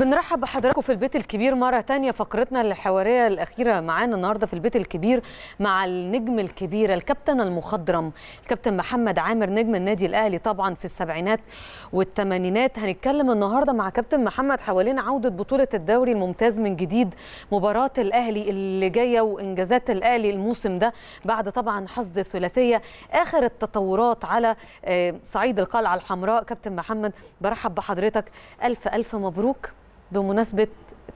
بنرحب بحضراتكم في البيت الكبير مرة تانية فقرتنا الحوارية الأخيرة معانا النهاردة في البيت الكبير مع النجم الكبير الكابتن المخضرم الكابتن محمد عامر نجم النادي الأهلي طبعا في السبعينات والثمانينات هنتكلم النهاردة مع كابتن محمد حوالين عودة بطولة الدوري الممتاز من جديد مباراة الأهلي اللي جاية وإنجازات الأهلي الموسم ده بعد طبعا حصد الثلاثية آخر التطورات على آه، صعيد القلعة الحمراء كابتن محمد برحب بحضرتك ألف ألف مبروك بمناسبه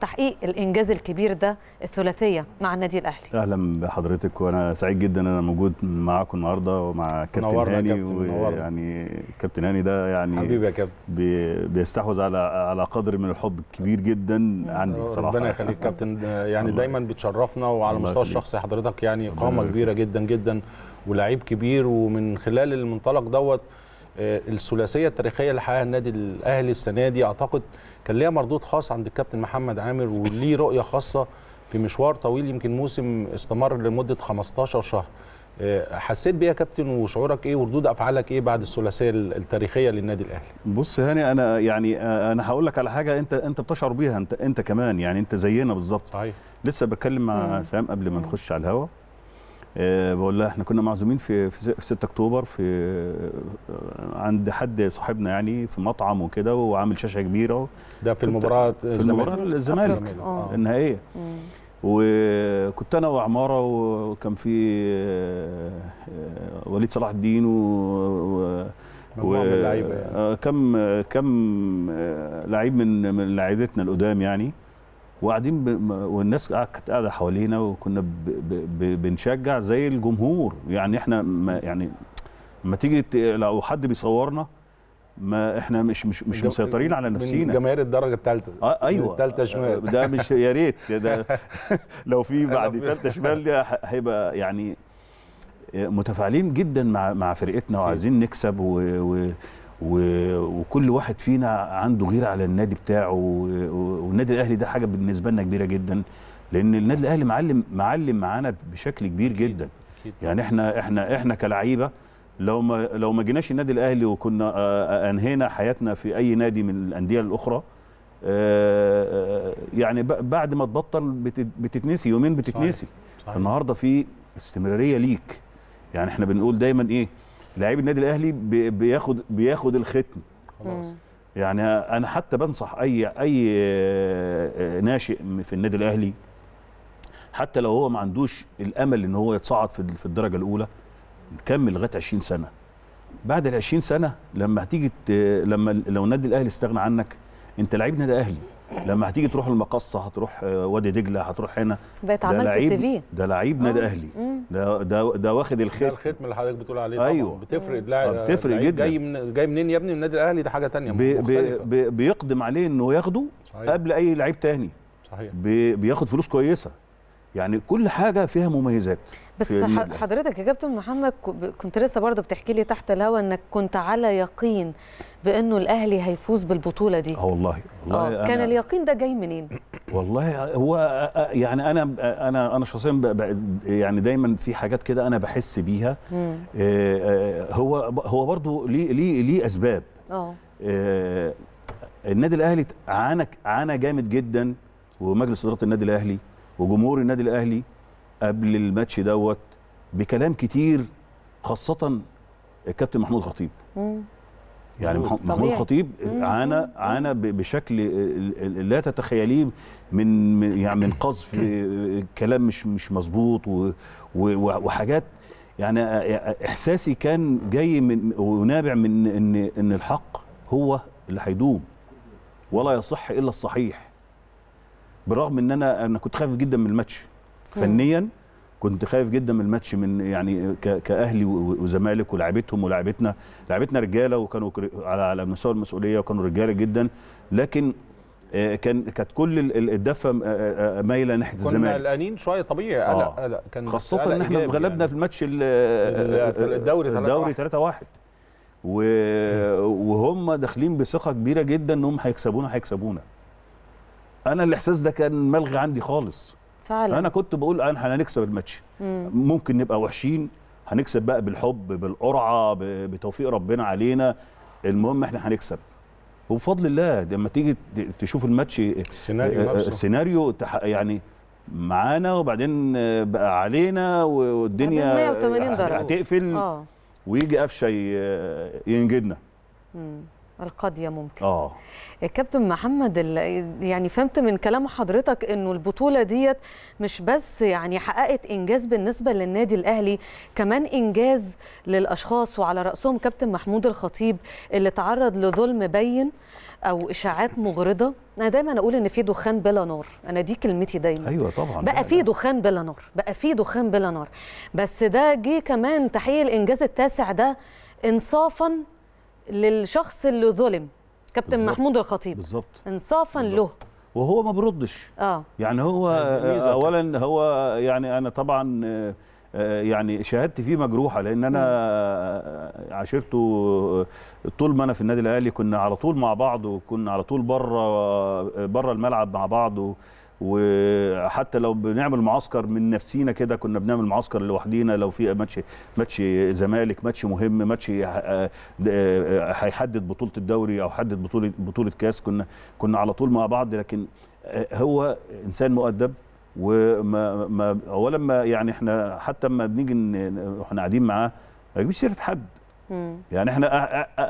تحقيق الانجاز الكبير ده الثلاثيه مع النادي الاهلي اهلا بحضرتك وانا سعيد جدا ان انا موجود معاكم النهارده ومع كابتن هاني ويعني كابتن هاني ده يعني حبيبي يا كابتن بي بيستحوذ على على قدر من الحب كبير جدا عندي آه، صراحه ربنا يخليك كابتن يعني دايما بتشرفنا وعلى المستوى الشخصي حضرتك يعني قامه كبيره جدا جدا ولعيب كبير ومن خلال المنطلق دوت آه، الثلاثيه التاريخيه اللي حققها النادي الاهلي السنه دي اعتقد كان ليها مردود خاص عند الكابتن محمد عامر وليه رؤيه خاصه في مشوار طويل يمكن موسم استمر لمده 15 شهر آه، حسيت بيها كابتن وشعورك ايه وردود افعالك ايه بعد الثلاثيه التاريخيه للنادي الاهلي بص هاني انا يعني آه، انا هقول لك على حاجه انت انت بتشعر بيها انت انت كمان يعني انت زينا بالظبط صحيح لسه بتكلم مع سام قبل ما نخش على الهوا آه، بقول لها احنا كنا معزومين في في 6 اكتوبر في آه، عند حد صاحبنا يعني في مطعم وكده وعامل شاشه كبيره ده في المباراه في المباراه الزمالك آه. النهائيه وكنت انا وعماره وكان في وليد صلاح الدين و و يعني. كم كم لعيب من من لعيبتنا القدام يعني وقاعدين ب... والناس كانت قاعده حوالينا وكنا ب... ب... بنشجع زي الجمهور يعني احنا ما يعني ما تيجي لو حد بيصورنا ما احنا مش مش مش مسيطرين على نفسينا من جماهير الدرجه الثالثه آه ايوه الثالثه شمال ده مش يا ريت ده لو في بعد ثالثه شمال ده هيبقى يعني متفاعلين جدا مع مع فرقتنا وعايزين نكسب و, و وكل واحد فينا عنده غيره على النادي بتاعه والنادي الاهلي ده حاجه بالنسبه لنا كبيره جدا لان النادي الاهلي معلم معلم معانا بشكل كبير جدا يعني احنا احنا احنا كلعيبه لو ما لو ما جيناش النادي الاهلي وكنا انهينا حياتنا في اي نادي من الانديه الاخرى يعني بعد ما تبطل بتتنسي يومين بتتنسي النهارده في استمراريه ليك يعني احنا بنقول دايما ايه لعيب النادي الاهلي بياخد بياخد الختم خلاص يعني انا حتى بنصح اي اي آه، آه، ناشئ في النادي الاهلي حتى لو هو ما عندوش الامل ان هو يتصعد في الدرجه الاولى نكمل لغايه 20 سنه بعد ال 20 سنه لما هتيجي لما لو النادي الاهلي استغنى عنك انت لعيب نادي اهلي لما هتيجي تروح المقصه هتروح آه، وادي دجله هتروح هنا بقت عملت سي في ده لعيب نادي اه. اهلي ده ده ده واخد الختم ده الختم اللي حضرتك بتقول عليه ايوه بتفرق لاعب آه، بتفرق جدا جاي من جاي منين يا ابني من النادي الاهلي ده حاجه ثانيه بي بي بيقدم عليه انه ياخده صحيح. قبل اي لعيب ثاني صحيح بي بياخد فلوس كويسه يعني كل حاجه فيها مميزات بس حضرتك يا كابتن محمد كنت لسه برضه بتحكي لي تحت الهوا انك كنت على يقين بانه الاهلي هيفوز بالبطوله دي اه والله والله آه، كان اليقين ده جاي منين والله هو يعني انا انا انا شخصيا يعني دايما في حاجات كده انا بحس بيها آه، آه، هو هو برضه ليه ليه ليه اسباب اه النادي الاهلي عانى عانى جامد جدا ومجلس اداره النادي الاهلي وجمهور النادي الاهلي قبل الماتش دوت بكلام كتير خاصه الكابتن محمود خطيب مم. يعني محمود خطيب عانى عانى بشكل لا تتخيليه من يعني من قذف كلام مش مش مظبوط وحاجات يعني احساسي كان جاي من ونابع من ان ان الحق هو اللي هيدوم ولا يصح الا الصحيح بالرغم ان انا انا كنت خايف جدا من الماتش فنيا كنت خايف جدا من الماتش من يعني كاهلي وزمالك ولاعيبتهم ولاعيبتنا لاعيبتنا رجاله وكانوا على على مستوى المسؤوليه وكانوا رجاله جدا لكن آه، كان كانت كل الدفه آه، آه، مايله ناحيه الزمالك كنا قلقانين شويه طبيعي آه. قلق قلق كان خاصه ان احنا اتغلبنا يعني. في الماتش الدوري 3 الدوري 3 1 وهم داخلين بثقه كبيره جدا انهم هيكسبونا هيكسبونا انا الاحساس ده كان ملغي عندي خالص فعلا انا كنت بقول احنا هنكسب الماتش مم. ممكن نبقى وحشين هنكسب بقى بالحب بالقرعه بتوفيق ربنا علينا المهم احنا هنكسب وبفضل الله لما تيجي تشوف الماتش السيناريو, آه، آه، السيناريو يعني معانا وبعدين بقى علينا والدنيا هتقفل آه. ويجي قفشه ينجدنا مم. القضية ممكن اه إيه، كابتن محمد يعني فهمت من كلام حضرتك انه البطولة ديت مش بس يعني حققت انجاز بالنسبة للنادي الاهلي كمان انجاز للاشخاص وعلى رأسهم كابتن محمود الخطيب اللي تعرض لظلم بين او اشاعات مغرضة انا دايما اقول ان في دخان بلا نار انا دي كلمتي دايما ايوه طبعا بقى في دخان بلا نار بقى في دخان بلا نار بس ده جه كمان تحقيق الانجاز التاسع ده انصافا للشخص اللي ظلم كابتن بالزبط. محمود الخطيب بالظبط انصافا بالزبط. له وهو ما بردش اه يعني هو يعني آه، اولا هو يعني انا طبعا آه، يعني شهادتي فيه مجروحه لان انا آه، عاشرته طول ما انا في النادي الاهلي كنا على طول مع بعض وكنا على طول بره بره الملعب مع بعض وحتى لو بنعمل معسكر من نفسينا كده كنا بنعمل معسكر لوحدينا لو في ماتش ماتش زمالك ماتش مهم ماتش آه، آه، هيحدد بطوله الدوري او يحدد بطوله بطوله كاس كنا كنا على طول مع بعض لكن آه، هو انسان مؤدب وما ما اولا ما يعني احنا حتى لما بنيجي واحنا قاعدين معاه ما يجيبش سيره حد يعني احنا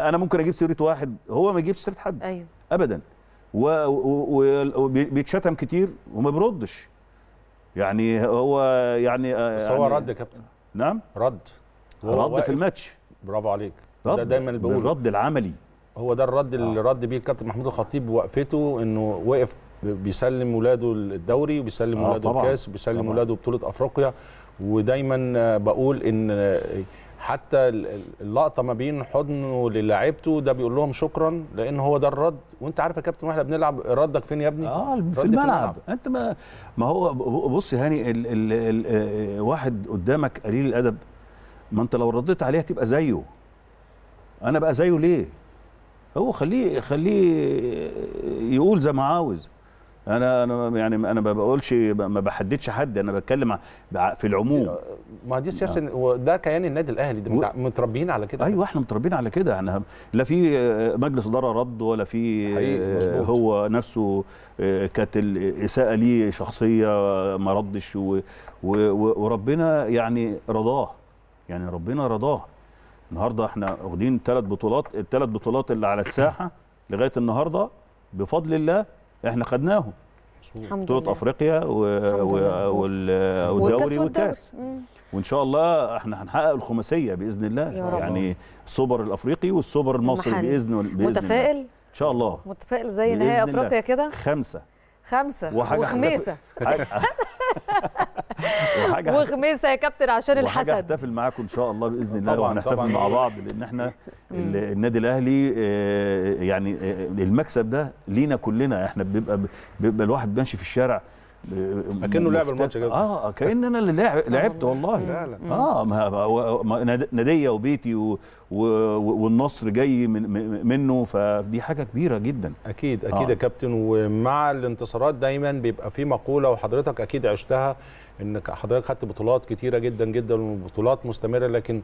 انا ممكن اجيب سيره واحد هو ما يجيبش سيره حد أيوه. ابدا وبيتشتم كتير وما بيردش يعني هو يعني آه، بس هو يعني رد يا كابتن نعم رد رد في الماتش برافو عليك رد ده دايما بقول الرد العملي هو ده الرد اللي آه. رد بيه الكابتن محمود الخطيب وقفته انه وقف بيسلم ولاده الدوري وبيسلم آه ولاده الكاس وبيسلم طبعًا. ولاده بطوله افريقيا ودايما بقول ان حتى اللقطه ما بين حضنه للاعيبته ده بيقول لهم شكرا لان هو ده الرد وانت عارف يا كابتن واحنا بنلعب ردك فين يا ابني؟ اه في الملعب. في انت ما ما هو بص يا هاني ال ال ال آه، واحد قدامك قليل الادب ما انت لو رديت عليه هتبقى زيه انا بقى زيه ليه؟ هو خليه خليه يقول زي ما عاوز انا انا يعني انا ما بقولش ما بحددش حد انا بتكلم في العموم ما دي سياسه آه. وده كيان النادي الاهلي ده متربيين على كده ايوه احنا متربيين على كده احنا لا في آه، مجلس اداره رد ولا في آه، هو نفسه كانت الاساءه ليه شخصيه ما ردش وربنا يعني رضاه يعني ربنا رضاه النهارده احنا واخدين ثلاث بطولات الثلاث بطولات اللي على الساحه لغايه النهارده بفضل الله احنا خدناهم بطوله افريقيا و... و... وال... والدوري والكاس وان شاء الله احنا هنحقق الخماسيه باذن الله يعني السوبر الافريقي والسوبر المصري باذن باذن متفائل ان شاء الله متفائل زي نهائي افريقيا كده خمسه خمسه وحاجه وخميسه وخميسه يا كابتن عشان الحسد احتفل معاكم ان شاء الله باذن الله وهنحتفل مع بعض لان احنا النادي الاهلي آه، يعني آه، المكسب ده لينا كلنا احنا بيبقى بيبقى الواحد ماشي في الشارع آه، اكنه لعب الماتش كده اه كان انا اللي لعبت والله فعلا اه ما ناديه وبيتي و... و... والنصر جاي من... منه فدي حاجه كبيره جدا اكيد اكيد آه. يا كابتن ومع الانتصارات دايما بيبقى في مقوله وحضرتك اكيد عشتها ان حضرتك خدت بطولات كتيره جدا جدا وبطولات مستمره لكن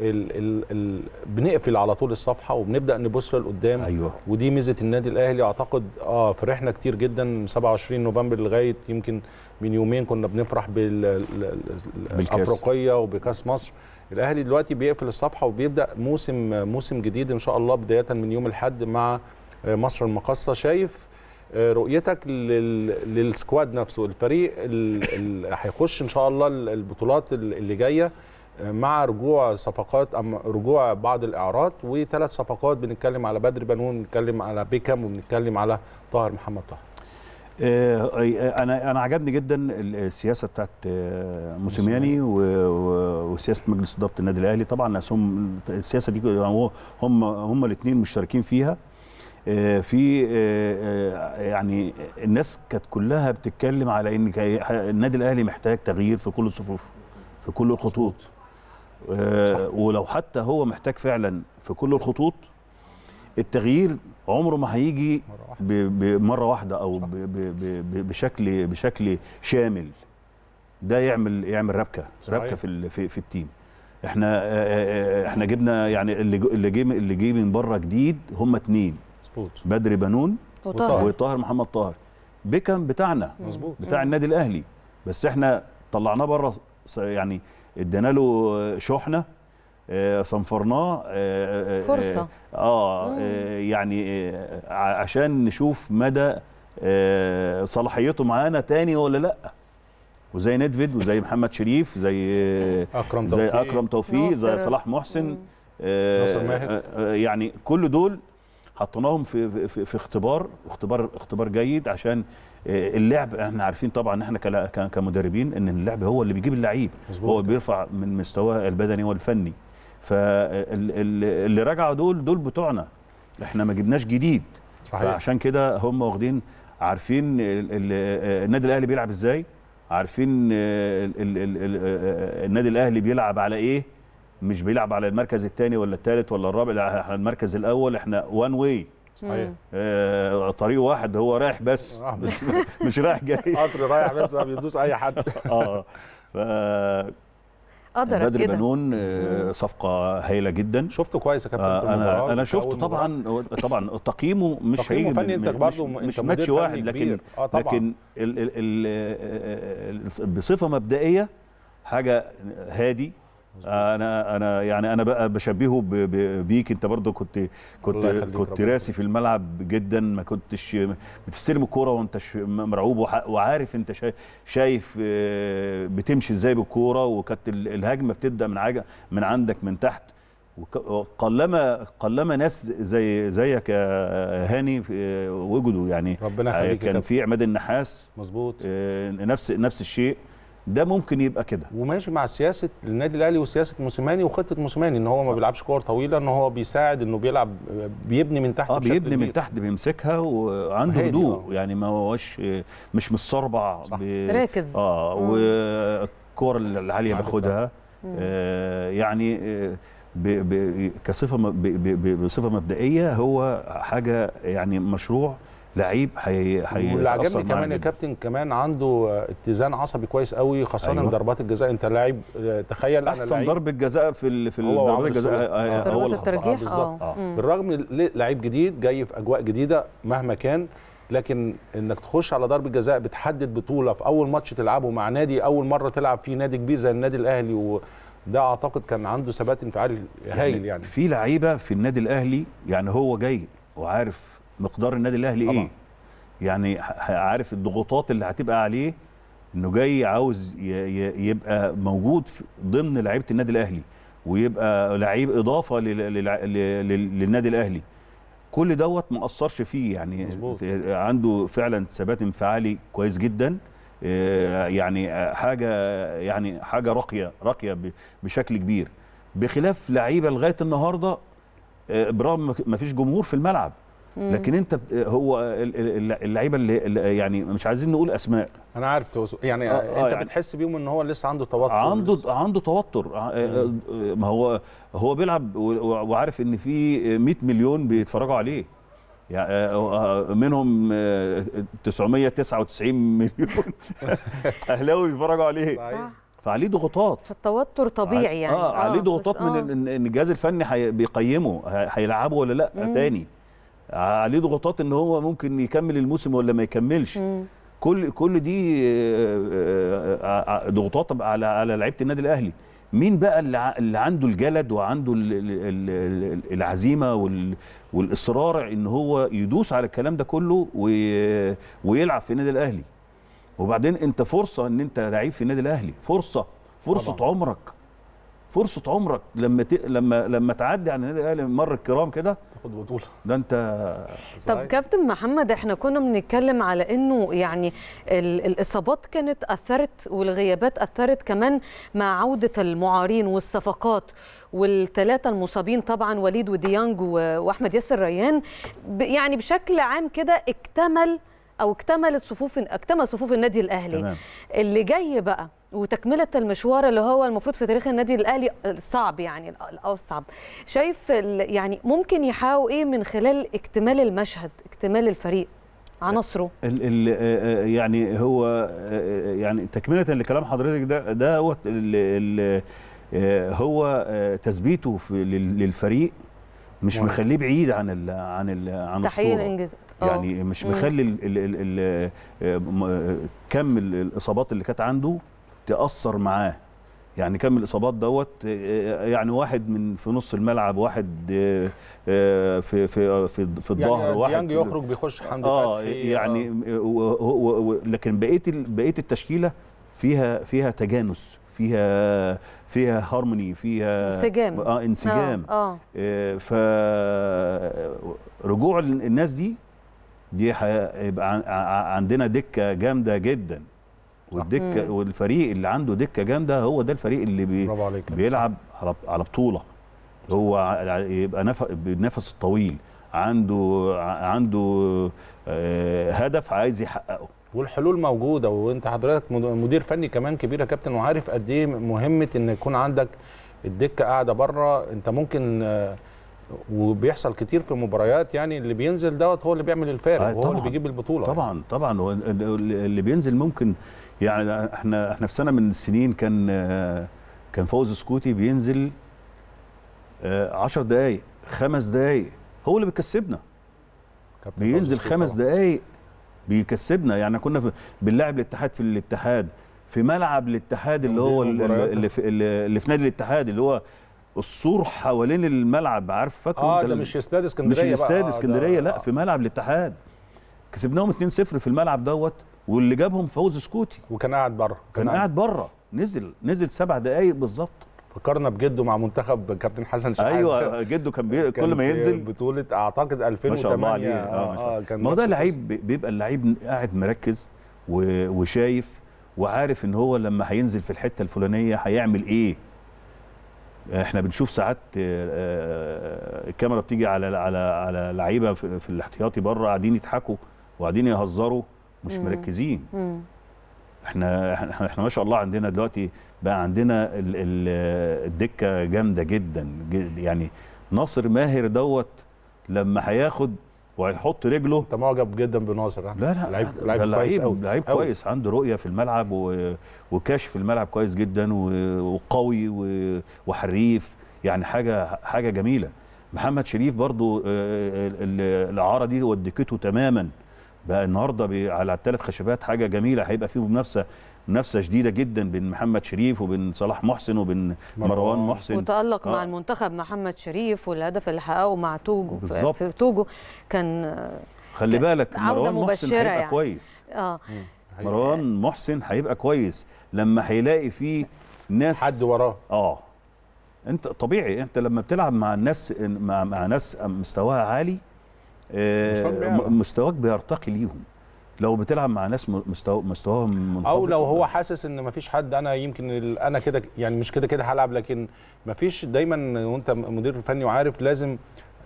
الـ الـ الـ بنقفل على طول الصفحه وبنبدا نبص لقدام أيوة. ودي ميزه النادي الاهلي اعتقد اه فرحنا كتير جدا 27 نوفمبر لغايه يمكن من يومين كنا بنفرح بالافريقيه وبكاس مصر الاهلي دلوقتي بيقفل الصفحه وبيبدا موسم موسم جديد ان شاء الله بدايه من يوم الاحد مع آه، مصر المقصه شايف رؤيتك للسكواد نفسه الفريق اللي هيخش ان شاء الله البطولات اللي جايه مع رجوع صفقات أم رجوع بعض الاعارات وثلاث صفقات بنتكلم على بدر بنون بنتكلم على بيكام وبنتكلم على طاهر محمد طاهر آه، انا انا عجبني جدا السياسه بتاعت آه، موسيماني وسياسه مجلس اداره النادي الاهلي طبعا هم السياسه دي هم هم الاثنين مشتركين فيها آه، في آه، آه، يعني الناس كانت كلها بتتكلم على ان النادي الاهلي محتاج تغيير في كل الصفوف في كل الخطوط ولو حتى هو محتاج فعلا في كل الخطوط التغيير عمره ما هيجي بمره واحده او بشكل بشكل شامل ده يعمل يعمل ربكه ربكه في في التيم احنا احنا جبنا يعني اللي اللي جه اللي جه من بره جديد هم اتنين مظبوط بدري بنون وطاهر, وطاهر محمد طاهر بيكم بتاعنا مظبوط بتاع النادي الاهلي بس احنا طلعناه بره يعني ادينا له شحنه آه، صنفرناه آه، آه، فرصه اه, آه يعني عشان نشوف مدى صلاحيته معانا تاني ولا لا وزي ندفد وزي محمد شريف زي اكرم زي توفيق اكرم توفيق زي صلاح محسن ناصر ماهر يعني كل دول حطيناهم في, في, في اختبار اختبار اختبار جيد عشان آه، اللعب احنا عارفين طبعا احنا كمدربين ان اللعب هو اللي بيجيب اللعيب هو بيرفع من مستواه البدني والفني فاللي رجعوا دول دول بتوعنا احنا ما جبناش جديد صحيح. فعشان كده هم واخدين عارفين آه، النادي الاهلي بيلعب ازاي عارفين آه، النادي الاهلي بيلعب على ايه مش بيلعب على المركز الثاني ولا الثالث ولا الرابع لا احنا المركز الاول احنا وان واي صحيح آه، طريق واحد هو رايح بس آه. مش رايح جاي قطر رايح بس ما بيدوس اي حد اه ف قدرت بدر بنون آه، صفقه هايله جدا شفته كويس يا كابتن انا انا شفته طبعا طبعا تقييمه مش تقييمه فني انت برضه مش ماتش واحد لكن آه طبعًا. لكن ال ال ال بصفه مبدئيه حاجه هادي آه، انا انا يعني انا بقى بشبهه بيك انت برضه كنت كنت كنت راسي في الملعب جدا ما كنتش بتستلم الكوره وانت مرعوب وعارف انت شايف آه، بتمشي ازاي بالكوره وكانت الهجمه بتبدا من من عندك من تحت وقلما قلما ناس زي زيك يا هاني آه، وجدوا يعني ربنا يخليك كان في عماد النحاس مظبوط نفس نفس الشيء ده ممكن يبقى كده وماشي مع سياسه النادي الاهلي وسياسه موسيماني وخطه موسيماني ان هو ما بيلعبش كور طويله ان هو بيساعد انه بيلعب بيبني من تحت اه بيبني من تحت بيمسكها وعنده هدوء آه. يعني ما هوش مش متصربع راكز اه والكور العاليه بياخدها آه يعني آه ب ب كصفه ب ب بصفه مبدئيه هو حاجه يعني مشروع لعيب هي هي واللي عجبني كمان يا كابتن كمان عنده اتزان عصبي كويس قوي خاصه أيوة. ضربات الجزاء انت لاعب تخيل احسن ضربه جزاء في ال في ضربات الجزاء هو الترجيح آه. آه. آه. بالرغم لعيب جديد جاي في اجواء جديده مهما كان لكن انك تخش على ضربه جزاء بتحدد بطوله في اول ماتش تلعبه مع نادي اول مره تلعب فيه نادي كبير زي النادي الاهلي و ده اعتقد كان عنده ثبات انفعالي هايل يعني, يعني في لعيبه في النادي الاهلي يعني هو جاي وعارف مقدار النادي الاهلي ايه يعني عارف الضغوطات اللي هتبقى عليه انه جاي عاوز يبقى موجود ضمن لعيبه النادي الاهلي ويبقى لعيب اضافه للنادي الاهلي كل دوت ما اثرش فيه يعني مزبوط. عنده فعلا ثبات انفعالي كويس جدا آه، يعني حاجه يعني حاجه راقيه راقيه بشكل كبير بخلاف لعيبه لغايه النهارده آه، برغم ما فيش جمهور في الملعب لكن انت هو اللعيبه اللي يعني مش عايزين نقول اسماء انا عارف يعني آه،, آه انت يعني بتحس بيهم ان هو لسه عنده توتر عنده عنده توتر آه، آه، ما هو هو بيلعب وعارف ان في 100 مليون بيتفرجوا عليه يعني منهم 999 مليون اهلاوي بيتفرجوا عليه صحيح فعليه ضغوطات فالتوتر طبيعي يعني اه, عليه ضغوطات من ان الجهاز الفني بيقيمه هيلعبه ولا لا مم. تاني عليه آه، ضغوطات ان هو ممكن يكمل الموسم ولا ما يكملش مم. كل كل دي آه، آه، ضغوطات على على لعيبه النادي الاهلي مين بقى اللي عنده الجلد وعنده العزيمه والاصرار ان هو يدوس على الكلام ده كله ويلعب في النادي الاهلي وبعدين انت فرصه ان انت لعيب في النادي الاهلي فرصه فرصه طبعا. عمرك فرصه عمرك لما ت... لما لما تعدي عن النادي الاهلي مر الكرام كده تاخد بطوله ده انت طب كابتن محمد احنا كنا بنتكلم على انه يعني ال... الاصابات كانت اثرت والغيابات اثرت كمان مع عوده المعارين والصفقات والثلاثه المصابين طبعا وليد وديانج و... واحمد ياسر ريان ب... يعني بشكل عام كده اكتمل او اكتملت صفوف اكتمل صفوف النادي الاهلي تمام. اللي جاي بقى وتكمله المشوار اللي هو المفروض في تاريخ النادي الاهلي الصعب يعني الاصعب شايف يعني ممكن يحاول ايه من خلال اكتمال المشهد اكتمال الفريق عناصره ال ال آه، آه، يعني هو آه، يعني تكمله لكلام حضرتك ده ده هو ال هو تثبيته للفريق مش يعني. مخليه بعيد عن ال عن ال عن تحقيق الانجاز يعني مش مخلي ال ال ال كم الاصابات اللي كانت عنده تاثر معاه يعني كم الاصابات دوت آه، آه، يعني واحد من في نص الملعب واحد آه، في في في, في يعني الظهر يعني واحد ديانج يخرج بيخش حمدي اه يعني آه. لكن بقيه بقيه التشكيله فيها فيها تجانس فيها فيها هارموني فيها انسجام اه انسجام آه. آه. ف رجوع الناس دي دي هيبقى عندنا دكه جامده جدا والدكه والفريق اللي عنده دكه جامده هو ده الفريق اللي بي بيلعب على على بطوله هو يبقى نفس بالنفس الطويل عنده عنده آه، هدف عايز يحققه والحلول موجوده وانت حضرتك مدير فني كمان كبير يا كابتن وعارف قد ايه مهمه ان يكون عندك الدكه قاعده بره انت ممكن آه، وبيحصل كتير في المباريات يعني اللي بينزل دوت هو اللي بيعمل الفارق آه وهو اللي بيجيب البطوله طبعا يعني. طبعا اللي بينزل ممكن يعني احنا احنا في سنه من السنين كان كان فوز سكوتي بينزل 10 آه، دقائق خمس دقائق هو اللي بيكسبنا بينزل خمس دقائق بيكسبنا يعني كنا بنلعب الاتحاد في الاتحاد في ملعب الاتحاد اللي هو اللي في, اللي في نادي الاتحاد اللي هو السور حوالين الملعب عارف فاكره اه ده مش استاد اسكندريه مش استاد آه، اسكندريه لا في ملعب الاتحاد كسبناهم 2-0 في الملعب دوت واللي جابهم فوز سكوتي وكان قاعد بره كان, قاعد بره نزل نزل سبع دقائق بالظبط فكرنا بجده مع منتخب كابتن حسن شحاته ايوه جده كان, بي... كان كل ما ينزل بطوله اعتقد 2008 ما شاء الله عليه اه, آه, آه كان ما ده لعيب بيبقى اللعيب قاعد مركز و... وشايف وعارف ان هو لما هينزل في الحته الفلانيه هيعمل ايه احنا بنشوف ساعات آه، آه، الكاميرا بتيجي على على على لعيبه في الاحتياطي بره قاعدين يضحكوا وقاعدين يهزروا مش مم. مركزين مم. احنا احنا احنا ما شاء الله عندنا دلوقتي بقى عندنا ال ال الدكه جامده جدا يعني ناصر ماهر دوت لما هياخد وهيحط رجله انت معجب جدا بناصر لا لا لعيب لعيب كويس لعيب كويس عنده رؤيه في الملعب و... وكشف الملعب كويس جدا وقوي وحريف يعني حاجه حاجه جميله محمد شريف برضو آه، آه، الاعاره دي ودكته تماما بقى النهارده على الثلاث خشبات حاجه جميله هيبقى فيه منافسه منافسه شديده جدا بين محمد شريف وبين صلاح محسن وبين مروان محسن وتالق آه. مع المنتخب محمد شريف والهدف اللي حققه مع توجو بالزبط. في توجو كان خلي كان بالك مروان محسن هيبقى يعني. كويس اه مروان يعني. محسن هيبقى كويس لما هيلاقي فيه ناس حد وراه اه انت طبيعي انت لما بتلعب مع الناس مع, مع ناس مستواها عالي آه، يعني. مستواك بيرتقي ليهم لو بتلعب مع ناس مستوى مستواهم منخفض او لو هو حاسس ان مفيش حد انا يمكن انا كده يعني مش كده كده هلعب لكن مفيش دايما وانت مدير فني وعارف لازم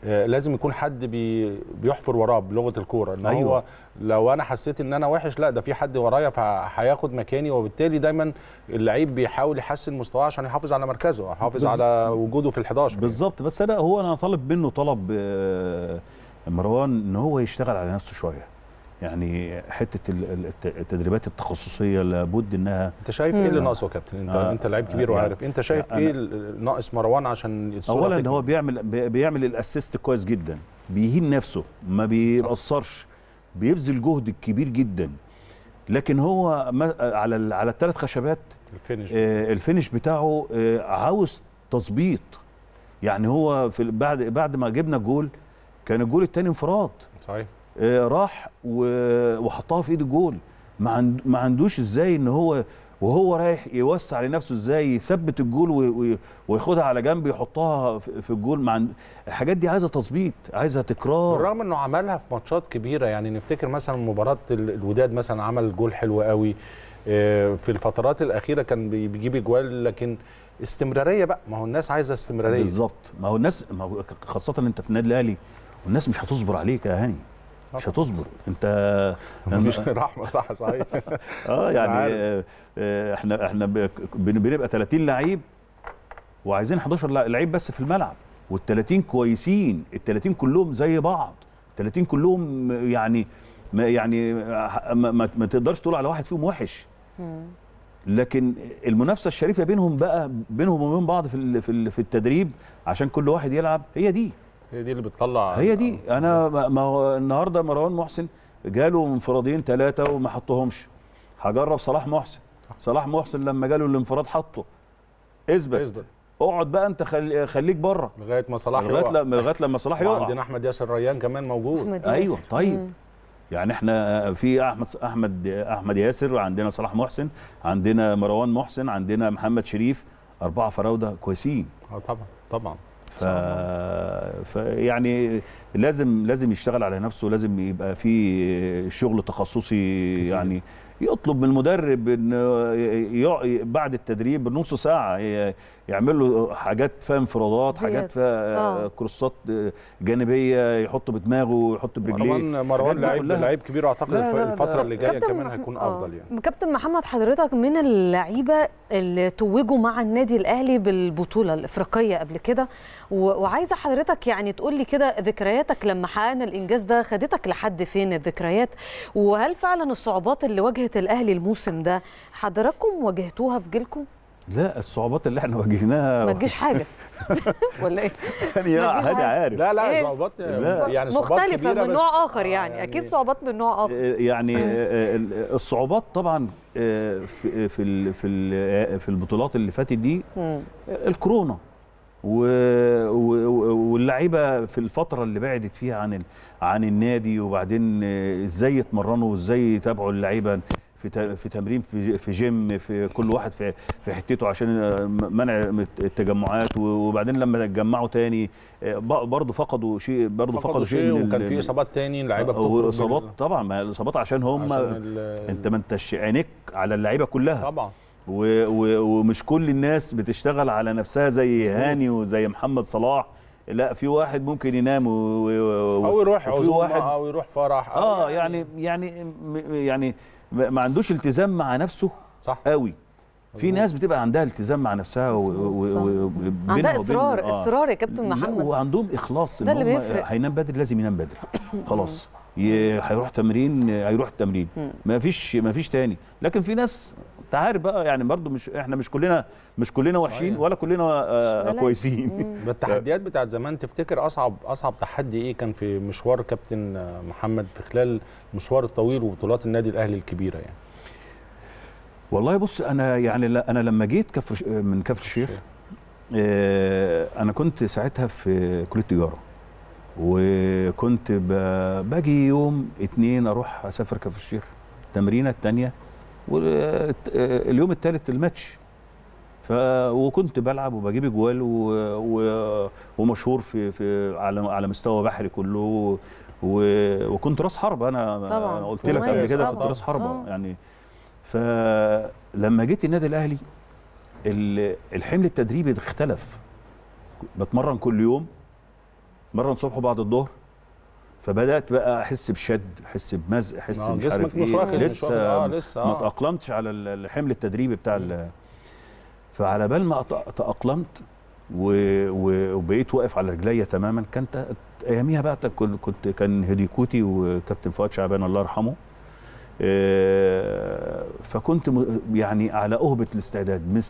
آه، لازم يكون حد بي بيحفر وراه بلغه الكوره ان أيوة. هو لو انا حسيت ان انا وحش لا ده في حد ورايا فهياخد مكاني وبالتالي دايما اللعيب بيحاول يحسن مستواه عشان يحافظ على مركزه يحافظ على وجوده في ال11 بالظبط يعني. بس انا هو انا طالب منه طلب آه مروان ان هو يشتغل على نفسه شويه يعني حته التدريبات التخصصيه لابد انها انت شايف ايه اللي ناقصه يا كابتن انت آه انت لعيب كبير آه يعني وعارف انت شايف آه ايه ناقص مروان عشان اولا ان هو بيعمل بيعمل الاسيست كويس جدا بيهين نفسه ما بيقصرش بيبذل جهد كبير جدا لكن هو على على الثلاث خشبات الفينش آه الفينش بتاعه آه عاوز تظبيط يعني هو في بعد بعد ما جبنا جول كان الجول الثاني انفراد صحيح آه راح وحطها في ايد الجول ما ما عندوش ازاي ان هو وهو رايح يوسع لنفسه ازاي يثبت الجول وياخدها على جنب يحطها في الجول مع الحاجات دي عايزه تظبيط عايزه تكرار بالرغم انه عملها في ماتشات كبيره يعني نفتكر مثلا مباراه الوداد مثلا عمل جول حلو قوي آه، في الفترات الاخيره كان بيجيب اجوال لكن استمراريه بقى ما هو الناس عايزه استمراريه بالظبط ما هو الناس ما هو خاصه انت في النادي الاهلي والناس مش هتصبر عليك يا هاني مش هتصبر انت مفيش رحمه صح صحيح اه يعني آه، احنا احنا بنبقى 30 لعيب وعايزين 11 لعيب بس في الملعب وال30 كويسين ال30 كلهم زي بعض 30 كلهم يعني ما يعني ما, ما تقدرش تقول على واحد فيهم وحش لكن المنافسه الشريفه بينهم بقى بينهم وبين بعض في في التدريب عشان كل واحد يلعب هي دي هي دي اللي بتطلع هي دي انا ما هو النهارده مروان محسن جاله انفرادين ثلاثه وما حطهمش هجرب صلاح محسن صلاح محسن لما جاله الانفراد حطه اثبت اثبت اقعد بقى انت خل... خليك بره لغايه ما صلاح لغايه لما لغايه لما صلاح يقع عندنا احمد ياسر ريان كمان موجود أحمد أيوة، ياسر. ايوه طيب مم. يعني احنا في احمد احمد احمد ياسر عندنا صلاح محسن عندنا مروان محسن عندنا محمد شريف اربعه فراوده كويسين اه طبعا طبعا ف فيعني لازم لازم يشتغل على نفسه لازم يبقى في شغل تخصصي يعني يطلب من المدرب ان بعد التدريب بنص ساعه يعمل له حاجات فيها انفرادات حاجات فيها آه. كروسات جانبيه يحط بدماغه يحط برجليه مروان مروان لعيب لعيب كبير اعتقد لا لا الفتره اللي جايه كمان هيكون آه. افضل يعني كابتن محمد حضرتك من اللعيبه اللي توجوا مع النادي الاهلي بالبطوله الافريقيه قبل كده وعايزه حضرتك يعني تقول لي كده ذكرياتك لما حققنا الانجاز ده خدتك لحد فين الذكريات وهل فعلا الصعوبات اللي واجهت مواجهه الاهلي الموسم ده حضراتكم واجهتوها في جيلكم لا الصعوبات اللي احنا واجهناها ما تجيش حاجه ولا ايه؟ يعني هادي عارف لا لا إيه؟ صعوبات لا. يعني صعوبات مختلفه من نوع اخر يعني, يعني اكيد صعوبات من نوع اخر آه، يعني آه، آه، الصعوبات طبعا في في في البطولات اللي فاتت دي الكورونا واللعيبه في الفتره اللي بعدت فيها عن عن النادي وبعدين ازاي يتمرنوا وازاي يتابعوا اللعيبه في في تمرين في في جيم في كل واحد في في حتته عشان منع التجمعات وبعدين لما اتجمعوا تاني برضه فقدوا شيء برضه فقدوا, شيء وكان في اصابات تاني اللعيبه آه، بتخرج اصابات طبعا ما الاصابات عشان هم عشان انت ما انتش عينيك على اللعيبه كلها طبعا و و ومش كل الناس بتشتغل على نفسها زي هاني وزي محمد صلاح لا في واحد ممكن ينام و... و و او يروح عزومه واحد... او يروح فرح أو اه يعني, يعني يعني يعني ما عندوش التزام مع نفسه صح قوي في ناس بتبقى عندها التزام مع نفسها و... و... عندها اصرار آه. اصرار يا كابتن محمد وعندهم اخلاص ده اللي بيفرق هينام بدري لازم ينام بدري خلاص هيروح تمرين هيروح التمرين ما فيش ما فيش تاني لكن في ناس انت عارف بقى يعني برضو مش احنا مش كلنا مش كلنا وحشين ولا كلنا آه كويسين التحديات بتاعت زمان تفتكر اصعب اصعب تحدي ايه كان في مشوار كابتن آه، محمد في خلال المشوار الطويل وبطولات النادي الاهلي الكبيره يعني والله بص انا يعني انا لما جيت كفر آه، من كفر الشيخ آه انا كنت ساعتها في كليه تجاره وكنت باجي يوم اتنين اروح اسافر كفر الشيخ التمرينه الثانيه واليوم الثالث الماتش ف وكنت بلعب وبجيب اجوال و... و... ومشهور في في على على مستوى بحري كله و... وكنت راس حربه انا طبعا. انا قلت لك قبل كده كنت راس حربه آه. يعني فلما جيت النادي الاهلي الحمل التدريبي اختلف بتمرن كل يوم اتمرن صبح وبعد الظهر فبدات بقى احس بشد احس بمزق احس آه، مش عارف مش واخد إيه. لسه, آه لسه آه. ما تاقلمتش على الحمل التدريبي بتاع فعلى بال ما تاقلمت وبقيت واقف على رجليا تماما كانت اياميها بقى كنت كان هديكوتي وكابتن فؤاد شعبان الله يرحمه آه، فكنت يعني على اهبه الاستعداد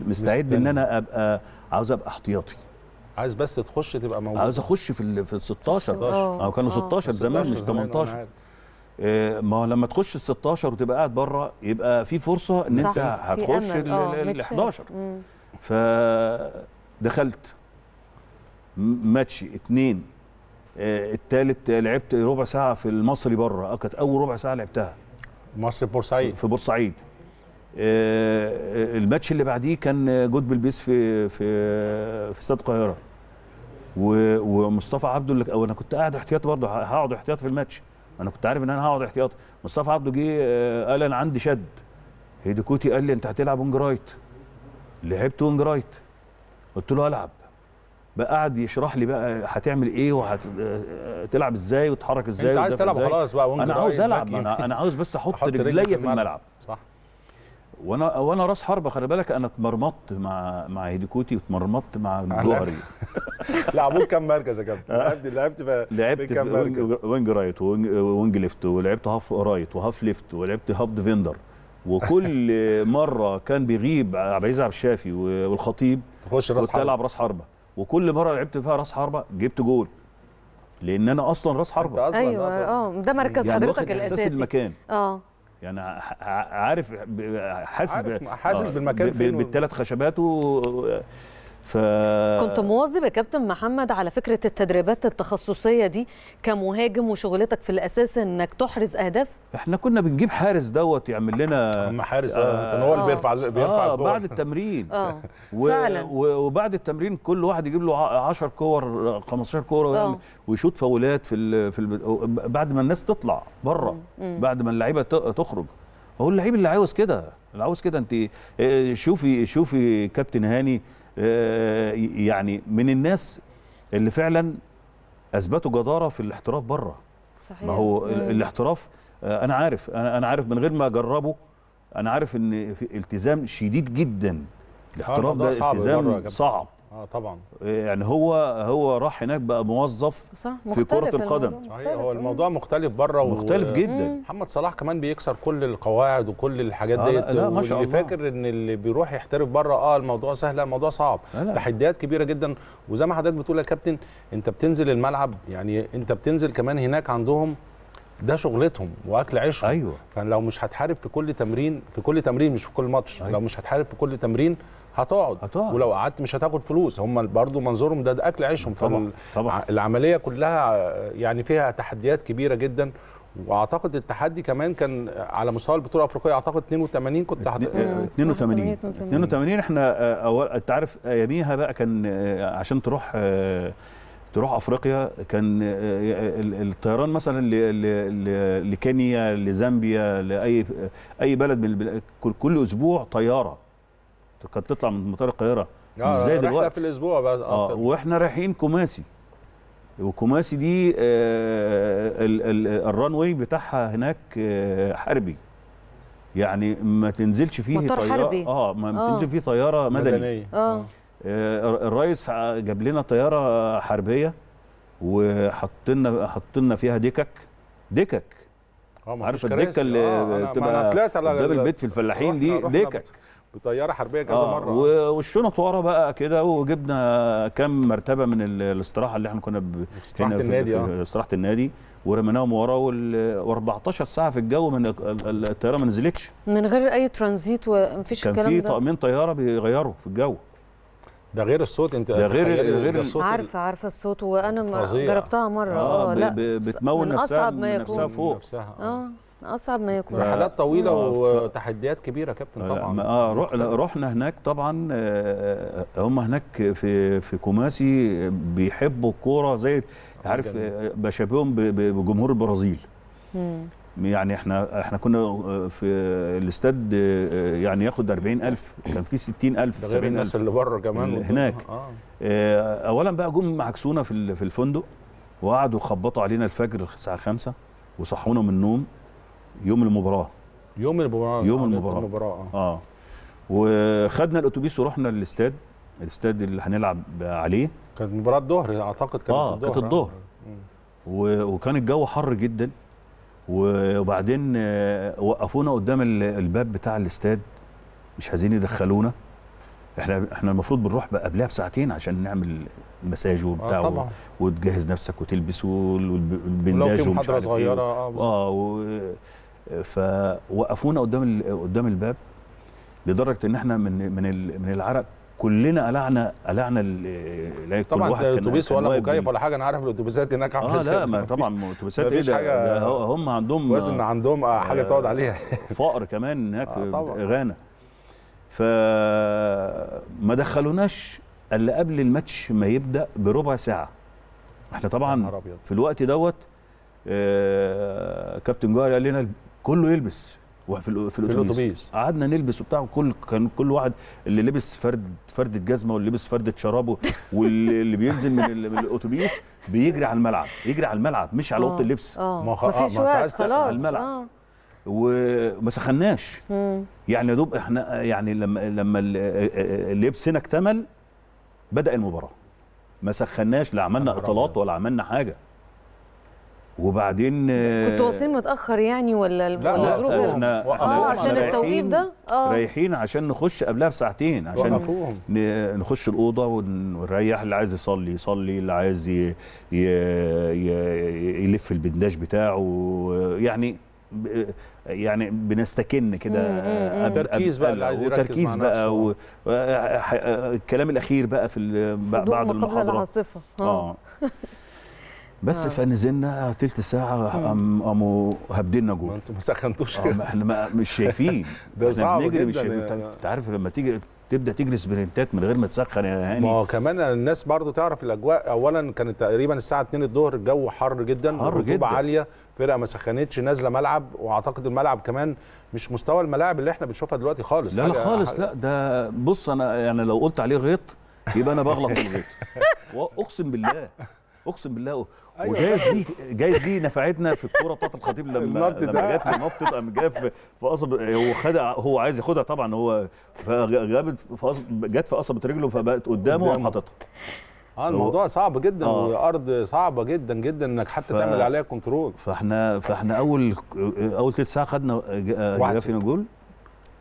مستعد ان انا ابقى عاوز ابقى احتياطي عايز بس تخش تبقى موجود عايز اخش في ال في ال 16 اه. اه كانوا 16 اه. زمان مش 18 آه، ما هو لما تخش ال 16 وتبقى قاعد بره يبقى في فرصه ان انت هتخش ال 11 فدخلت ماتش اثنين الثالث لعبت ربع ساعه في المصري بره كانت اول ربع ساعه لعبتها مصري بورسعيد في بورسعيد الماتش اللي بعديه كان جود بلبيس في في في استاد القاهره ومصطفى عبده اللي انا كنت قاعد احتياط برضه هقعد احتياط في الماتش انا كنت عارف ان انا هقعد احتياط مصطفى عبده جه آه، قال انا عندي شد هيديكوتي قال لي انت هتلعب ونج رايت لعبت ونج رايت قلت له العب بقى قاعد يشرح لي بقى هتعمل ايه وهتلعب آه، ازاي وتتحرك ازاي انت عايز تلعب خلاص بقى رايت انا عاوز العب انا عاوز بس احط رجليا في الملعب وانا وانا راس حربه خلي بالك انا اتمرمطت مع مع هيديكوتي واتمرمطت مع جوهري لعبوك كام مركز يا كابتن؟ آه. لعبت لعبت كم لعبت وينج, رايت وينج, ليفت ولعبت هاف رايت وهاف ليفت ولعبت هاف ديفندر وكل مره كان بيغيب عبد العزيز عبد الشافي والخطيب تخش راس حربة تلعب راس حربه وكل مره لعبت فيها راس حربه جبت جول لان انا اصلا راس حربه ايوه اه ده مركز يعني حضرتك الاساسي المكان اه يعني عارف حاسس حاسس آه، بالمكان بالثلاث خشبات و ف... كنت مواظب يا كابتن محمد على فكره التدريبات التخصصيه دي كمهاجم وشغلتك في الاساس انك تحرز اهداف احنا كنا بنجيب حارس دوت يعمل لنا اهم حارس آه, آه، هو اللي بيرفع بيرفع آه بعد التمرين آه و... فعلا وبعد التمرين كل واحد يجيب له 10 كور 15 كوره ويعمل آه. ويشوط فاولات في ال... في ال... بعد ما الناس تطلع بره بعد ما اللعيبه تخرج هو اللعيب اللي عاوز كده اللي عاوز كده انت آه، شوفي شوفي كابتن هاني آه، يعني من الناس اللي فعلا اثبتوا جداره في الاحتراف بره صحيح. ما هو الاحتراف آه، انا عارف انا عارف من غير ما اجربه انا عارف ان في التزام شديد جدا الاحتراف ده التزام صعب اه طبعا يعني هو هو راح هناك بقى موظف صح في كره القدم صحيح هو الموضوع مختلف بره مختلف و... جدا محمد صلاح كمان بيكسر كل القواعد وكل الحاجات آه ديت لا ما شاء الله فاكر ان اللي بيروح يحترف بره اه الموضوع سهل لا الموضوع صعب آه تحديات كبيره جدا وزي ما حضرتك بتقول يا كابتن انت بتنزل الملعب يعني انت بتنزل كمان هناك عندهم ده شغلتهم واكل عيشهم ايوه فلو مش هتحارب في كل تمرين في كل تمرين مش في كل ماتش أيوة. لو مش هتحارب في كل تمرين هتقعد هتقعد ولو قعدت مش هتاخد فلوس هم برضو منظورهم ده, ده اكل عيشهم طبعا طبعا العمليه كلها يعني فيها تحديات كبيره جدا واعتقد التحدي كمان كان على مستوى البطوله الافريقيه اعتقد 82 كنت حد... 82 82 احنا اه، اول انت عارف اياميها اه، بقى كان اه، عشان تروح تروح افريقيا كان الطيران مثلا لكينيا لزامبيا لاي اي بلد كل اسبوع طياره كانت تطلع من مطار القاهره آه ازاي دلوقتي في الاسبوع بقى اه واحنا رايحين كوماسي وكوماسي دي آه الران واي بتاعها هناك آه حربي يعني ما تنزلش فيه مطار طياره حربي. اه ما آه. تنزل فيه طياره مدني مدنيه آه. آه الرئيس جاب لنا طياره حربيه وحطينا حطينا فيها دكك دكك آه، عارف الدكه اللي آه بتبقى قدام البيت في الفلاحين دي دكك بطياره حربيه كذا آه مره والشنط ورا بقى كده وجبنا كام مرتبه من الاستراحه اللي احنا كنا ب... استراحه النادي في آه. استراحه النادي ورميناهم ورا و 14 ساعه في الجو من الطياره ما نزلتش من غير اي ترانزيت ومفيش الكلام ده كان في طقمين طياره بيغيروا في الجو ده غير الصوت انت ده غير غير الصوت عارفه عارفه الصوت وانا جربتها مره اه, آه لا بتمون نفسها من, من نفسها فوق نفسها آه. آه. اصعب ما يكون رحلات طويله وتحديات كبيره كابتن طبعا اه روح رحنا هناك طبعا آه، آه، هم هناك في في كوماسي بيحبوا الكوره زي عارف آه، بشبههم بجمهور البرازيل امم يعني احنا احنا كنا في الاستاد يعني ياخد 40000 كان في 60000 70000 الناس اللي بره كمان هناك آه. آه اولا بقى جم معكسونا في في الفندق وقعدوا خبطوا علينا الفجر الساعه 5 وصحونا من النوم يوم المباراه يوم المباراه يوم آه، المباراه, المباراة. آه. اه وخدنا الاتوبيس ورحنا للاستاد الاستاد اللي هنلعب عليه كانت مباراه الظهر اعتقد كانت اه كانت آه. الظهر وكان الجو حر جدا وبعدين وقفونا قدام الباب بتاع الاستاد مش عايزين يدخلونا احنا احنا المفروض بنروح قبلها بساعتين عشان نعمل مساج وبتاع آه طبعا. وتجهز نفسك وتلبس والبنداج ومش محاضره ايه صغيره آه،, اه و... فوقفونا قدام ال... قدام الباب لدرجه ان احنا من من ال... من العرق كلنا قلعنا قلعنا لا كل واحد طبعا اتوبيس ولا مكيف ولا حاجه انا عارف الاتوبيسات هناك عامله ازاي اه لا ما طبعا الاتوبيسات ايه ده, ده هم عندهم وزن عندهم حاجه تقعد عليها آه، فقر كمان هناك آه غانا فما دخلوناش الا قبل الماتش ما يبدا بربع ساعه احنا طبعا في الوقت دوت آه كابتن جوهر قال لنا كله يلبس في في الاتوبيس قعدنا نلبس وبتاع وكل كان كل واحد اللي لبس فرد فردة جزمه واللي لبس فردة شرابه واللي بينزل من الاتوبيس بيجري على الملعب يجري على الملعب مش على اوضه آه. اللبس آه. ما هو آه، خلاص على الملعب وما سخناش يعني يا دوب احنا يعني لما لما لبسنا آه، آه، آه، اكتمل بدا المباراه ما سخناش لا عملنا اطالات ولا عملنا حاجه وبعدين كنتوا واصلين متاخر يعني ولا لا لا احنا اه عشان التوقيف ده اه رايحين عشان نخش قبلها بساعتين عشان وقفوهم. نخش الاوضه ونريح اللي عايز يصلي يصلي اللي عايز ي... ي... ي... يلف البنداج بتاعه يعني يعني بنستكن كده تركيز بقى اللي عايز وتركيز بقى والكلام الاخير بقى في بعد المحاضره اه, آه. بس آه. فنزلنا تلت ساعة قاموا هبدلنا جوه انتوا ما سخنتوش آه، احنا ما مش شايفين ده صعب جدا مش يعني. انت عارف لما تيجي تبدا تجري سبرنتات من غير ما تسخن يا هاني ما هو كمان الناس برضو تعرف الاجواء اولا كانت تقريبا الساعه 2 الظهر الجو حر جدا حر جدا عاليه فرقه ما سخنتش نازله ملعب واعتقد الملعب كمان مش مستوى الملاعب اللي احنا بنشوفها دلوقتي خالص لا لا خالص لا ده بص انا يعني لو قلت عليه غيط يبقى انا بغلط في الغيط اقسم بالله اقسم بالله أيوة. وجايز دي جايز دي نفعتنا في الكوره بتاعت الخطيب لما لما جت نطت قام جاب في قصب هو خد هو عايز ياخدها طبعا هو فجابت في قصب جت في قصبه رجله فبقت قدامه وقام حاططها اه الموضوع صعب جدا آه. وارض صعبه جدا جدا انك حتى ف... تعمل عليها كنترول فاحنا فاحنا اول اول ثلث ساعه خدنا جاب فينا جول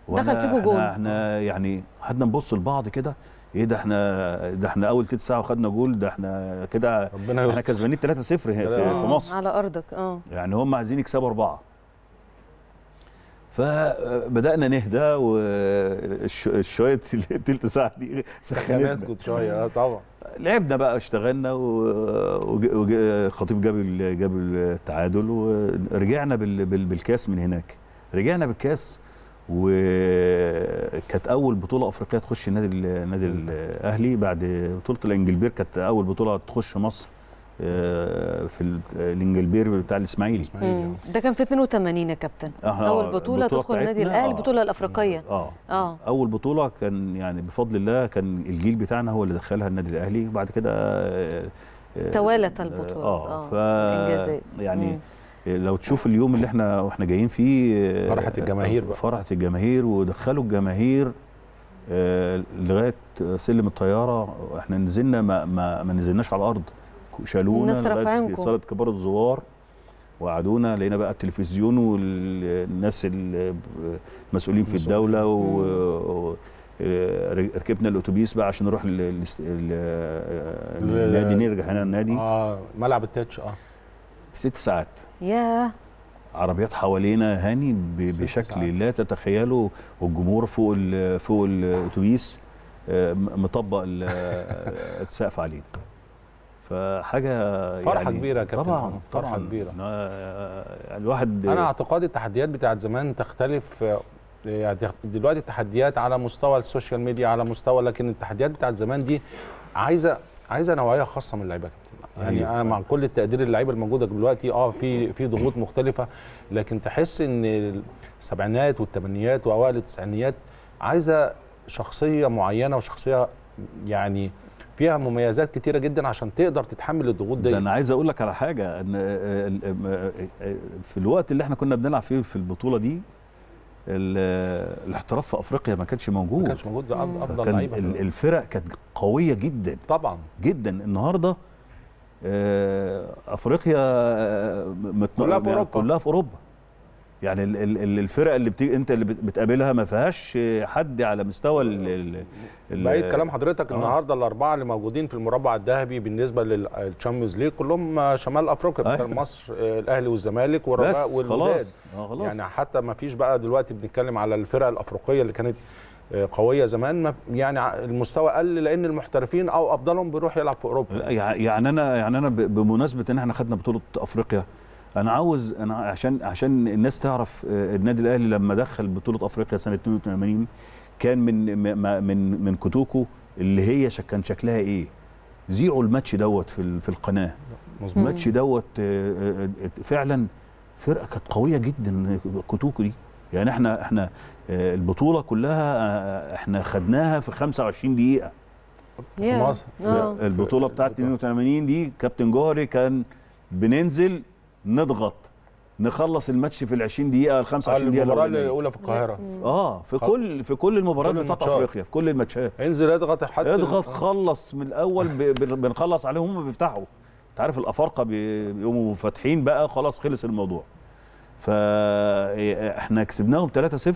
دخل فيكم جول احنا يعني قعدنا نبص لبعض كده ايه ده احنا ده احنا اول تلت ساعه وخدنا جول ده احنا كده احنا كسبانين 3-0 في, في آه. مصر على ارضك اه يعني هم عايزين يكسبوا اربعه فبدانا نهدى وشويه التلت ساعه دي سخنات كنت شويه اه طبعا لعبنا بقى اشتغلنا والخطيب جاب جاب التعادل ورجعنا بالكاس من هناك رجعنا بالكاس وكانت اول بطوله افريقيه تخش النادي النادي الاهلي بعد بطوله الانجلبير كانت اول بطوله تخش مصر آه، في الانجلبير آه، بتاع الاسماعيلي آه. ده كان في 82 يا كابتن اول بطوله تدخل النادي الاهلي البطوله الافريقيه آه. اه اول بطوله كان يعني بفضل الله كان الجيل بتاعنا هو اللي دخلها النادي الاهلي وبعد كده توالت البطوله اه, آه. ف يعني مم. لو تشوف اليوم اللي احنا واحنا جايين فيه فرحه الجماهير بقى فرحه الجماهير ودخلوا الجماهير لغايه سلم الطياره احنا نزلنا ما, ما, ما نزلناش على الارض وشالونا لغايه صاله كبار الزوار وقعدونا لقينا بقى التلفزيون والناس المسؤولين في الدوله و... ركبنا الاتوبيس بقى عشان نروح النادي نرجع هنا النادي اه ملعب التاتش اه في ست ساعات ياه عربيات حوالينا هاني بشكل لا تتخيله والجمهور فوق الـ فوق الاتوبيس آه، مطبق السقف علينا فحاجه فرحه يعني كبيره يا كابتن طبعا فرحه كبيره الواحد انا اعتقادي التحديات بتاعت زمان تختلف آه، يعني دلوقتي التحديات على مستوى السوشيال ميديا على مستوى لكن التحديات بتاعت زمان دي عايزه عايزه نوعيه خاصه من اللعيبه يعني أيوة. انا مع كل التقدير اللعيبه الموجوده دلوقتي اه في في ضغوط مختلفه لكن تحس ان السبعينات والثمانينات واوائل التسعينيات عايزه شخصيه معينه وشخصيه يعني فيها مميزات كتيره جدا عشان تقدر تتحمل الضغوط دي ده انا عايز اقول لك على حاجه ان آه، آه، آه، في الوقت اللي احنا كنا بنلعب فيه في البطوله دي الاحتراف في افريقيا ما كانش موجود ما كانش موجود ده افضل لعيبه الفرق كانت قويه جدا طبعا جدا النهارده افريقيا كلها في اوروبا كلها في اوروبا يعني الفرق اللي بتيجي انت اللي بتقابلها ما فيهاش حد على مستوى ال بقيت كلام حضرتك آه. النهارده الاربعه اللي موجودين في المربع الذهبي بالنسبه للتشامبيونز ليج كلهم آه، شمال افريقيا أيوة. آه. مصر الاهلي والزمالك والرجاء والوداد خلاص. آه خلاص يعني حتى ما فيش بقى دلوقتي بنتكلم على الفرق الافريقيه اللي كانت آه، قويه زمان يعني المستوى قل لان المحترفين او افضلهم بيروح يلعب في اوروبا يعني انا يعني انا بمناسبه ان احنا خدنا بطوله افريقيا انا عاوز انا عشان عشان الناس تعرف آه، النادي الاهلي لما دخل بطوله افريقيا سنه 82 كان من من من كتوكو اللي هي كان شكلها ايه ذيعوا الماتش دوت في في القناه مظبوط الماتش دوت آه، آه، فعلا فرقه كانت قويه جدا كتوكو دي يعني احنا احنا البطوله كلها احنا خدناها في 25 دقيقه yeah. البطوله بتاعت 82 دي كابتن جوهري كان بننزل نضغط نخلص الماتش في ال 20 دقيقه ال 25 دقيقه المباراه الاولى في القاهره اه في كل في كل المباريات بتاعت افريقيا في كل الماتشات انزل اضغط حتى اضغط آه. خلص من الاول بنخلص عليهم هم بيفتحوا انت عارف الافارقه بيقوموا فاتحين بقى خلاص خلص الموضوع إيه، إيه، احنا كسبناهم 3-0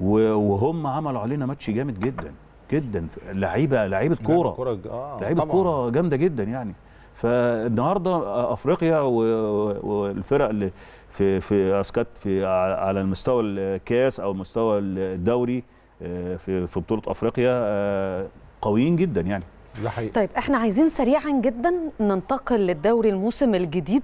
وهم عملوا علينا ماتش جامد جدا جدا لعيبه لعيبه كوره آه، لعيبه كوره جامده جدا يعني فالنهارده افريقيا والفرق اللي في في اسكات في على المستوى الكاس او المستوى الدوري آه، في في بطوله افريقيا آه، قويين جدا يعني ده حقيقي. طيب احنا عايزين سريعا جدا ننتقل للدوري الموسم الجديد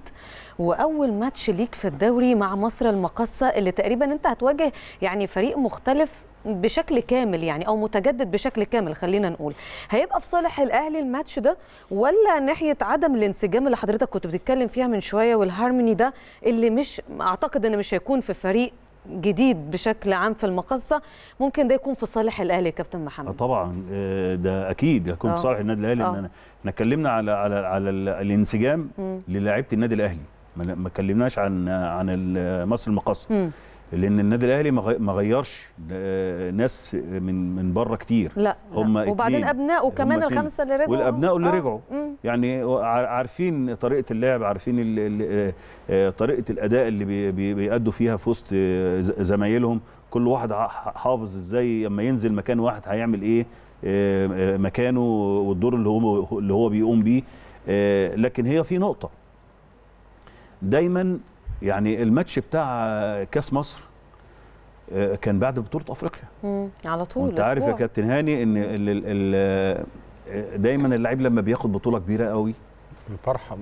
واول ماتش ليك في الدوري مع مصر المقصه اللي تقريبا انت هتواجه يعني فريق مختلف بشكل كامل يعني او متجدد بشكل كامل خلينا نقول هيبقى في صالح الاهلي الماتش ده ولا ناحيه عدم الانسجام اللي حضرتك كنت بتتكلم فيها من شويه والهارموني ده اللي مش اعتقد ان مش هيكون في فريق جديد بشكل عام في المقصه ممكن ده يكون في صالح الاهلي يا كابتن محمد آه طبعا آه ده اكيد هيكون في آه. صالح النادي الاهلي ان احنا اتكلمنا على على على الانسجام للاعيبه النادي الاهلي ما اتكلمناش عن عن مصر المقاصه لان النادي الاهلي ما غيرش آه، ناس من من بره كتير لا هم لا. وبعدين ابنائه كمان الخمسه اللي رجعوا والابناء اللي آه. رجعوا يعني عارفين طريقه اللعب عارفين آه، آه، طريقه الاداء اللي بيأدوا فيها في وسط زمايلهم كل واحد حافظ ازاي لما ينزل مكان واحد هيعمل ايه مكانه والدور اللي هو اللي هو بيقوم بيه لكن هي في نقطه دايما يعني الماتش بتاع كاس مصر آه، كان بعد بطوله افريقيا مم. على طول انت عارف يا كابتن هاني ان الـ الـ الـ دايما اللاعب لما بياخد بطوله كبيره قوي الفرحه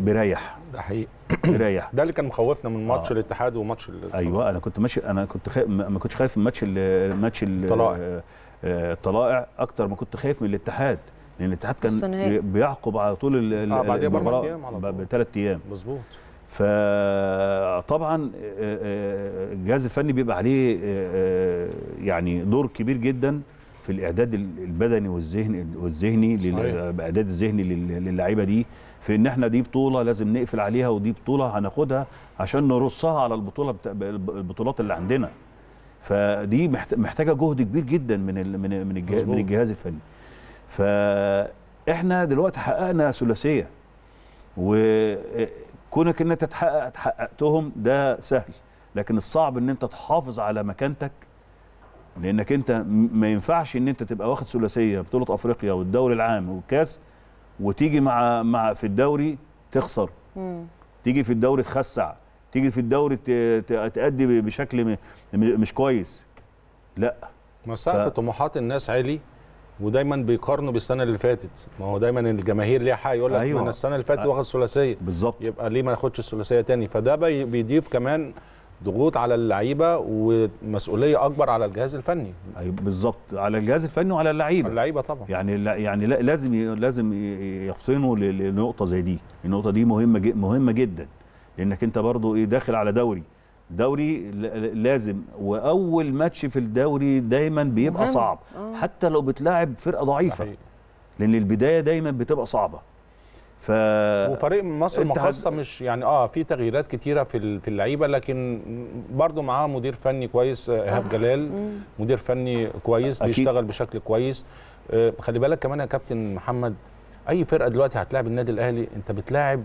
بيريح ده حقيقي بيريح ده اللي كان مخوفنا من ماتش آه. الاتحاد وماتش ايوه انا كنت ماشي انا كنت خايف ما كنتش خايف من ماتش الماتش الطلائع الطلائع آه، اكتر ما كنت خايف من الاتحاد لان الاتحاد كان بيعقب على طول آه، المباراه بثلاث ايام مظبوط فطبعا آه، آه، الجهاز الفني بيبقى عليه يعني دور كبير جدا في الاعداد البدني والذهني والذهني الاعداد الذهني للعيبه دي في ان احنا دي بطوله لازم نقفل عليها ودي بطوله هناخدها عشان نرصها على البطوله البطولات اللي عندنا فدي محتاجه جهد كبير جدا من من الجهاز الفني فاحنا دلوقتي حققنا ثلاثيه وكونك ان انت تحقق تحققتهم ده سهل لكن الصعب ان انت تحافظ على مكانتك لانك انت ما ينفعش ان انت تبقى واخد ثلاثيه بطوله افريقيا والدوري العام والكاس وتيجي مع مع في الدوري تخسر مم. تيجي في الدوري تخسع تيجي في الدوري تأدي بشكل مش كويس لا مساحه ف... طموحات الناس عالي ودايما بيقارنوا بالسنه اللي فاتت ما هو دايما الجماهير ليها حق يقول لك أيوة. انا السنه اللي فاتت واخد ثلاثيه بالظبط يبقى ليه ما ياخدش الثلاثيه تاني فده بيضيف كمان ضغوط على اللعيبه ومسؤوليه اكبر على الجهاز الفني ايوه بالظبط على الجهاز الفني وعلى اللعيبه اللعيبه طبعا يعني لا يعني لا لازم لازم يحصنوا لنقطه زي دي النقطه دي مهمه مهمه جدا لانك انت برضو ايه داخل على دوري دوري لازم واول ماتش في الدوري دايما بيبقى مهم. صعب آه. حتى لو بتلاعب فرقه ضعيفه لان البدايه دايما بتبقى صعبه ف وفريق مصر مقصه مش يعني اه في تغييرات كتيره في في اللعيبه لكن برضه معاه مدير فني كويس آه، ايهاب آه. جلال مدير فني كويس أكيد. بيشتغل بشكل كويس آه خلي بالك كمان يا كابتن محمد اي فرقه دلوقتي هتلاعب النادي الاهلي انت بتلاعب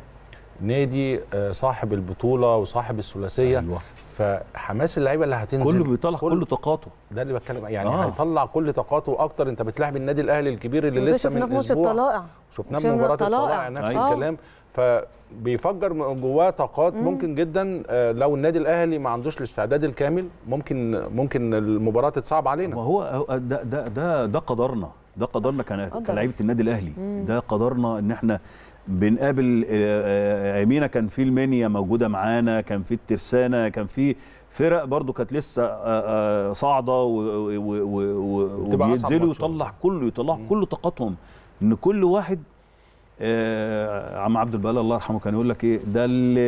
نادي آه، صاحب البطوله وصاحب الثلاثيه أيوة. فحماس اللعيبه اللي هتنزل كله بيطلع كل, كل طاقاته ده اللي بتكلم يعني آه. هيطلع كل طاقاته اكتر انت بتلعب النادي الاهلي الكبير اللي لسه من اسبوع الطلائع شفناه في مباراه الطلائع أيوة. نفس أيوة. الكلام فبيفجر جواه طاقات ممكن جدا آه، لو النادي الاهلي ما عندوش الاستعداد الكامل ممكن ممكن المباراه تتصعب علينا ما هو ده ده ده, قدرنا ده قدرنا كلاعيبه النادي الاهلي ده قدرنا ان احنا بنقابل آه، آه، آه، امينه كان في المنيا موجوده معانا كان في الترسانه كان في فرق برضو كانت لسه صاعده وبينزلوا يطلع كله يطلع كل طاقتهم ان كل واحد عم عبد البلال الله يرحمه كان يقول لك ايه ده اللي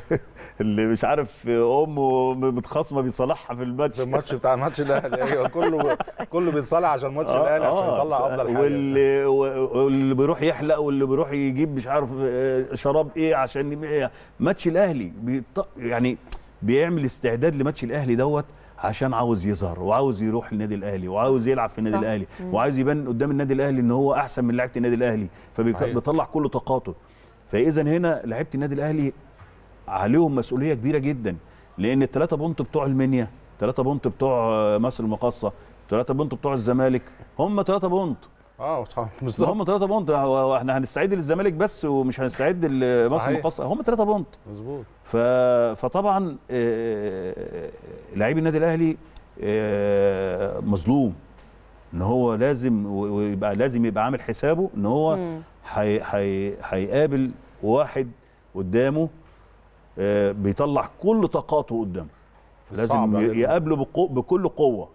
اللي مش عارف امه متخاصمه بيصالحها في الماتش في الماتش بتاع ماتش الاهلي ايوه كله كله بيتصالح عشان ماتش آه الاهلي عشان آه. يطلع افضل حاجه واللي واللي بيروح يحلق واللي بيروح يجيب مش عارف آه، شراب ايه عشان إيه ماتش الاهلي بيط... يعني بيعمل استعداد لماتش الاهلي دوت عشان عاوز يظهر وعاوز يروح النادي الاهلي وعاوز يلعب في النادي الاهلي وعاوز يبان قدام النادي الاهلي ان هو احسن من لعيبه النادي الاهلي فبيطلع كل طاقاته فاذا هنا لعيبه النادي الاهلي عليهم مسؤوليه كبيره جدا لان الثلاثه بونت بتوع المنيا ثلاثه بونت بتوع مصر المقاصه ثلاثه بونت بتوع الزمالك هم ثلاثه بونت اه بالظبط هم ثلاثه بونت احنا هنستعيد للزمالك بس ومش هنستعيد لمصر المقاصه هم ثلاثه بونت مظبوط ف... فطبعا آه، آه، لعيب النادي الاهلي آه، مظلوم ان هو لازم ويبقى لازم يبقى عامل حسابه ان هو هيقابل حي... حي... واحد قدامه آه، بيطلع كل طاقاته قدامه لازم يعني. يقابله بقو بكل قوه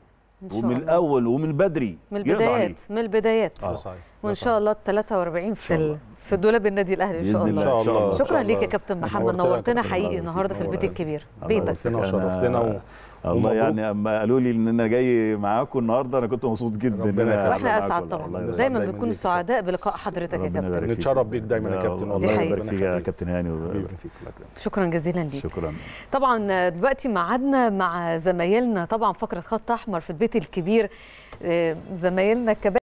ومن الله. الاول ومن بدري من البدايات من البدايات آه. صحيح. وان شاء الله ال 43 في ال... في دولاب النادي الاهلي ان شاء الله, شاء الله. شكرا ليك يا كابتن محمد نورتنا حقيقي النهارده في البيت الكبير بيتك نورتنا وشرفتنا الله يعني اما قالوا لي ان انا جاي معاكم النهارده انا كنت مبسوط جدا ان انا واحنا اسعد طبعا دايما بنكون سعداء بلقاء حضرتك يا كابتن نتشرف بيك دايما يا كابتن الله يعني، يبارك فيك يا كابتن هاني شكرا جزيلا ليك شكرا طبعا دلوقتي معادنا مع زمايلنا طبعا فقره خط احمر في البيت الكبير آه، زمايلنا الكباتن